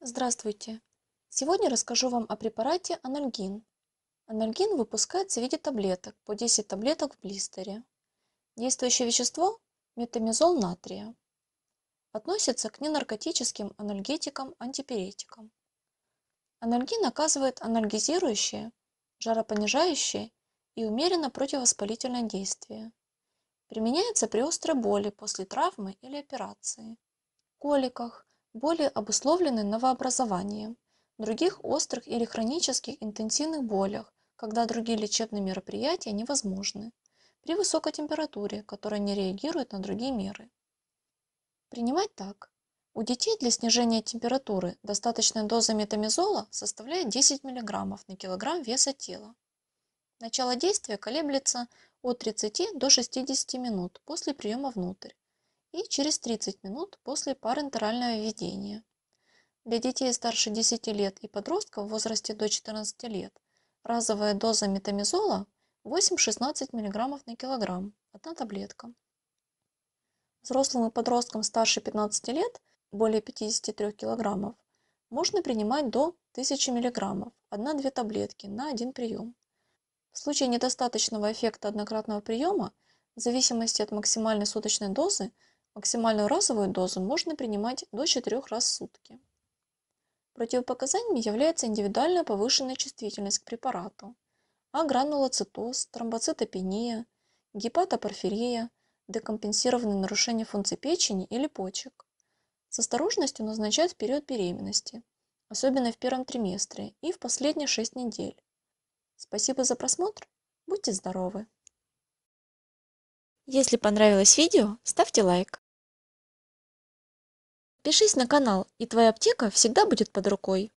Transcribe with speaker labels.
Speaker 1: Здравствуйте! Сегодня расскажу вам о препарате анальгин. Анальгин выпускается в виде таблеток, по 10 таблеток в блистере. Действующее вещество – метамизол натрия. Относится к ненаркотическим анальгетикам, антипиретикам. Анальгин оказывает анальгизирующее, жаропонижающее и умеренно противовоспалительное действие. Применяется при острой боли после травмы или операции, коликах, более обусловлены новообразованием, других острых или хронических интенсивных болях, когда другие лечебные мероприятия невозможны, при высокой температуре, которая не реагирует на другие меры. Принимать так. У детей для снижения температуры достаточная доза метамизола составляет 10 мг на килограмм веса тела. Начало действия колеблется от 30 до 60 минут после приема внутрь, и через 30 минут после парентерального введения. Для детей старше 10 лет и подростков в возрасте до 14 лет разовая доза метамизола 8-16 мг на килограмм, одна таблетка. Взрослым и подросткам старше 15 лет, более 53 кг, можно принимать до 1000 мг, 1-2 таблетки на один прием. В случае недостаточного эффекта однократного приема, в зависимости от максимальной суточной дозы, Максимальную разовую дозу можно принимать до 4 раз в сутки. Противопоказаниями является индивидуально повышенная чувствительность к препарату, агранулоцитоз, тромбоцитопения, гепатопорфирия, декомпенсированные нарушения функций печени или почек. С осторожностью назначают в период беременности, особенно в первом триместре и в последние 6 недель. Спасибо за просмотр. Будьте здоровы! если понравилось видео ставьте лайк пишись на канал и твоя аптека всегда будет под рукой